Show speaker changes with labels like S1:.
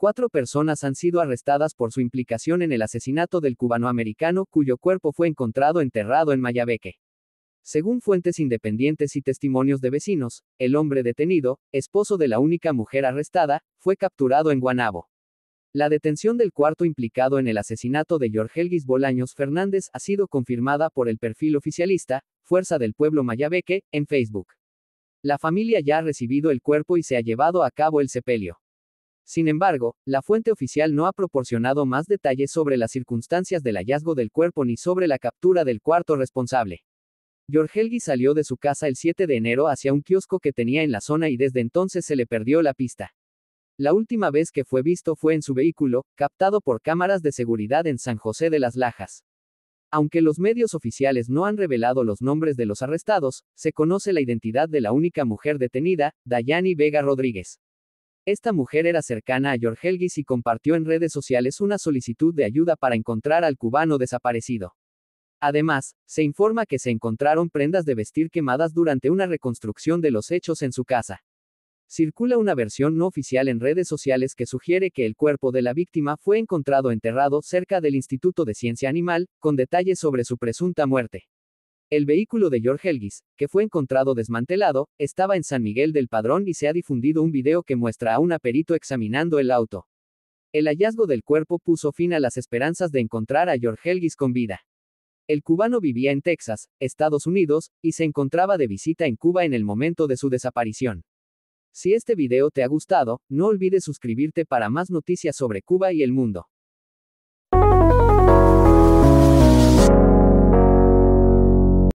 S1: Cuatro personas han sido arrestadas por su implicación en el asesinato del cubanoamericano cuyo cuerpo fue encontrado enterrado en Mayabeque. Según fuentes independientes y testimonios de vecinos, el hombre detenido, esposo de la única mujer arrestada, fue capturado en Guanabo. La detención del cuarto implicado en el asesinato de Jorge Elguis Bolaños Fernández ha sido confirmada por el perfil oficialista, Fuerza del Pueblo Mayabeque, en Facebook. La familia ya ha recibido el cuerpo y se ha llevado a cabo el sepelio. Sin embargo, la fuente oficial no ha proporcionado más detalles sobre las circunstancias del hallazgo del cuerpo ni sobre la captura del cuarto responsable. elgui salió de su casa el 7 de enero hacia un kiosco que tenía en la zona y desde entonces se le perdió la pista. La última vez que fue visto fue en su vehículo, captado por cámaras de seguridad en San José de las Lajas. Aunque los medios oficiales no han revelado los nombres de los arrestados, se conoce la identidad de la única mujer detenida, Dayani Vega Rodríguez. Esta mujer era cercana a Helgis y compartió en redes sociales una solicitud de ayuda para encontrar al cubano desaparecido. Además, se informa que se encontraron prendas de vestir quemadas durante una reconstrucción de los hechos en su casa. Circula una versión no oficial en redes sociales que sugiere que el cuerpo de la víctima fue encontrado enterrado cerca del Instituto de Ciencia Animal, con detalles sobre su presunta muerte. El vehículo de George Helgis, que fue encontrado desmantelado, estaba en San Miguel del Padrón y se ha difundido un video que muestra a un aperito examinando el auto. El hallazgo del cuerpo puso fin a las esperanzas de encontrar a George Helgis con vida. El cubano vivía en Texas, Estados Unidos, y se encontraba de visita en Cuba en el momento de su desaparición. Si este video te ha gustado, no olvides suscribirte para más noticias sobre Cuba y el mundo.